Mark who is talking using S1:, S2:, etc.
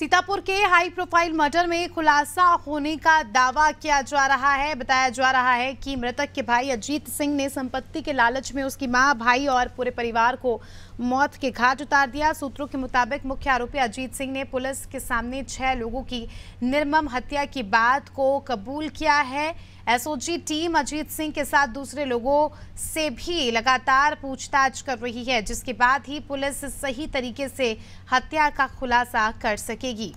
S1: सीतापुर के high profile murder में खुलासा होने का दावा किया जा रहा है बताया जा रहा है कि मृतक के भाई अजीत सिंह ने संपत्ति के लालच में उसकी मां भाई और पूरे परिवार को मौत के घाट उतार दिया सूत्रों के मुताबिक मुख्य आरोपी अजीत सिंह ने पुलिस के सामने छह लोगों की निर्मम हत्या की बात को कबूल किया है एसओजी टीम अजीत सिंह के साथ दूसरे लोगों से भी लगातार पूछताछ कर रही है जिसके बाद ही पुलिस सही तरीके से हत्या का खुलासा कर सकेगी